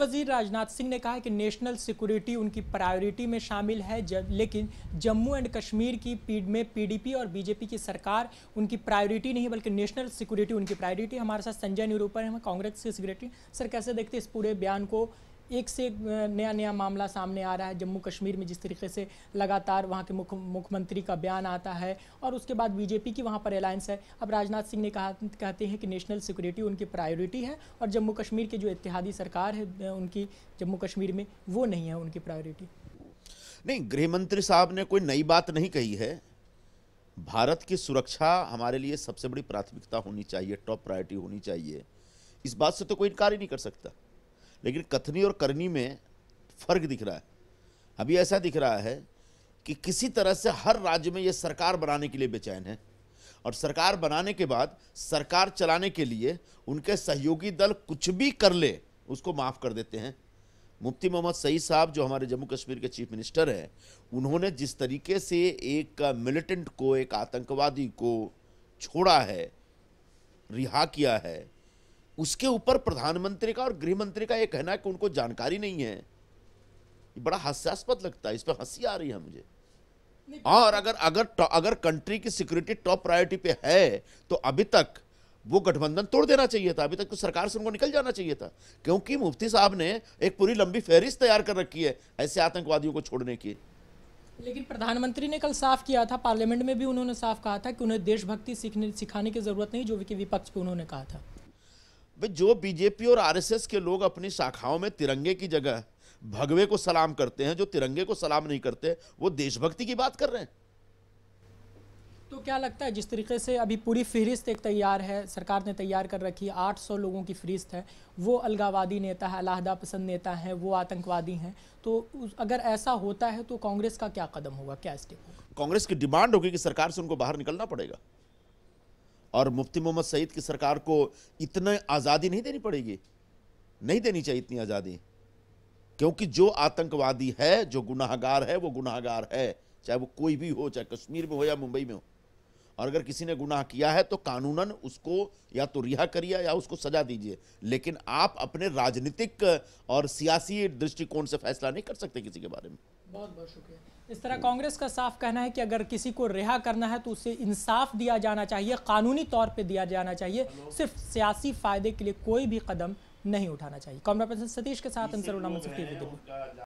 वजीर राजनाथ सिंह ने कहा है कि नेशनल सिक्योरिटी उनकी प्रायोरिटी में शामिल है जब लेकिन जम्मू एंड कश्मीर की पीड में पीडीपी और बीजेपी की सरकार उनकी प्रायोरिटी नहीं बल्कि नेशनल सिक्योरिटी उनकी प्रायोरिटी हमारे साथ संजय न्यूरोपर हैं कांग्रेस के सेक्रेटरी सर कैसे देखते इस पूरे बयान को एक से नया नया मामला सामने आ रहा है जम्मू कश्मीर में जिस तरीके से लगातार वहाँ के मुख मुख्यमंत्री का बयान आता है और उसके बाद बीजेपी की वहाँ पर अलायंस है अब राजनाथ सिंह ने कहा कहते हैं कि नेशनल सिक्योरिटी उनकी प्रायोरिटी है और जम्मू कश्मीर की जो इतिहादी सरकार है उनकी जम्मू कश्मीर में वो नहीं है उनकी प्रायोरिटी नहीं गृहमंत्री साहब ने कोई नई बात नहीं कही है भारत की सुरक्षा हमारे लिए सबसे बड़ी प्राथमिकता होनी चाहिए टॉप प्रायोरिटी होनी चाहिए इस बात से तो कोई इनकार ही नहीं कर सकता लेकिन कथनी और करनी में फ़र्क दिख रहा है अभी ऐसा दिख रहा है कि किसी तरह से हर राज्य में ये सरकार बनाने के लिए बेचैन है और सरकार बनाने के बाद सरकार चलाने के लिए उनके सहयोगी दल कुछ भी कर ले उसको माफ़ कर देते हैं मुफ्ती मोहम्मद सईद साहब जो हमारे जम्मू कश्मीर के चीफ मिनिस्टर हैं उन्होंने जिस तरीके से एक मिलिटेंट को एक आतंकवादी को छोड़ा है रिहा किया है उसके ऊपर प्रधानमंत्री का और गृह मंत्री का यह कहना है कि उनको जानकारी नहीं है ये बड़ा हास्यास्पद लगता है इस पर हंसी आ रही है मुझे हाँ, और अगर अगर अगर कंट्री की सिक्योरिटी टॉप प्रायोरिटी पे है तो अभी तक वो गठबंधन तोड़ देना चाहिए था अभी तक तो सरकार से उनको निकल जाना चाहिए था क्योंकि मुफ्ती साहब ने एक पूरी लंबी फहरिस्त तैयार कर रखी है ऐसे आतंकवादियों को छोड़ने की लेकिन प्रधानमंत्री ने कल साफ किया था पार्लियामेंट में भी उन्होंने साफ कहा था कि उन्हें देशभक्ति सिखाने की जरूरत नहीं जो कि विपक्ष पे उन्होंने कहा था भाई जो बीजेपी और आरएसएस के लोग अपनी शाखाओं में तिरंगे की जगह भगवे को सलाम करते हैं जो तिरंगे को सलाम नहीं करते वो देशभक्ति की बात कर रहे हैं तो क्या लगता है जिस तरीके से अभी पूरी फहरिस्त एक तैयार है सरकार ने तैयार कर रखी है 800 लोगों की फहरिस्त है वो अलगावादी नेता है अलाहदा पसंद नेता है वो आतंकवादी हैं तो अगर ऐसा होता है तो कांग्रेस का क्या कदम होगा क्या स्टेप होगा कांग्रेस की डिमांड होगी कि सरकार से उनको बाहर निकलना पड़ेगा और मुफ्ती मोहम्मद सईद की सरकार को इतना आज़ादी नहीं देनी पड़ेगी नहीं देनी चाहिए इतनी आज़ादी क्योंकि जो आतंकवादी है जो गुनाहगार है वो गुनाहगार है चाहे वो कोई भी हो चाहे कश्मीर में हो या मुंबई में हो और अगर किसी ने गुनाह किया है तो कानूनन उसको या तो रिहा करिए या उसको सजा दीजिए लेकिन आप अपने राजनीतिक और सियासी दृष्टिकोण से फैसला नहीं कर सकते किसी के बारे में बहुत बहुत शुक्रिया इस तरह कांग्रेस का साफ कहना है कि अगर किसी को रिहा करना है तो उसे इंसाफ दिया जाना चाहिए कानूनी तौर पे दिया जाना चाहिए सिर्फ सियासी फायदे के लिए कोई भी कदम नहीं उठाना चाहिए कॉमरा सतीश के साथ